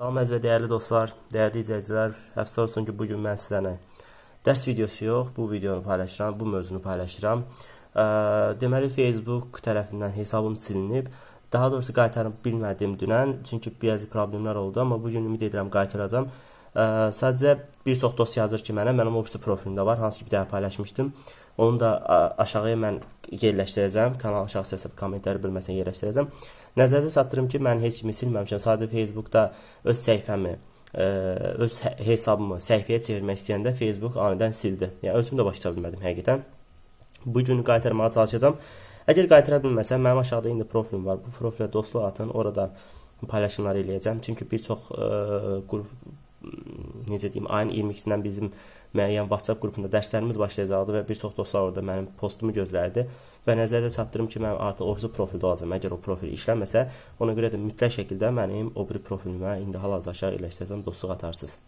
Salam əziz və dəyərli dostlar, dəyərli izləyicilər, əfsus olsun ki, bu gün mən sizlərlə dərs videosu yox, bu videonu paylaşıram, bu mövzunu paylaşıram. E, deməli Facebook tərəfindən hesabım silinib. Daha doğrusu qaytarıb bilmədim dünən, çünki bəzi problemlər oldu, amma bu gün ümid edirəm qaytaracağam. Ə, sadəcə bir çox dost yazır ki, mənə mənim Opsi profilimdə var, hansı ki bir dəfə paylaşmışdım. Onu da ə, aşağıya mən yerləşdirəcəm, kanal aşağı səsə kommentlər bölməsinə yerləşdirəcəm. Nəzərdə çatdırım ki, mən heç kimi silməmişəm. Sadəcə Facebookda öz səhifəmi, ə, e, öz hə, hesabımı səhifəyə çevirmək istəyəndə Facebook anidən sildi. Yəni özüm də başa bilmədim həqiqətən. Bu günü qaytarmağa çalışacağam. Əgər qaytara bilməsəm, mənim aşağıda indi profilim var. Bu profilə dostluq atın, orada paylaşımlar eləyəcəm. Çünki bir çox ə, e, qrup necə deyim, ayın 22-dən bizim müəyyən WhatsApp qrupunda dərslərimiz başlayacaqdı və bir çox dostlar orada mənim postumu gözləyirdi və nəzərdə çatdırım ki, mən artıq o biri profildə olacam. Əgər o profil işləməsə, ona görə də mütləq şəkildə mənim o biri profilimə indi hal-hazırda aşağı eləşdirəcəm, dostluq atarsınız.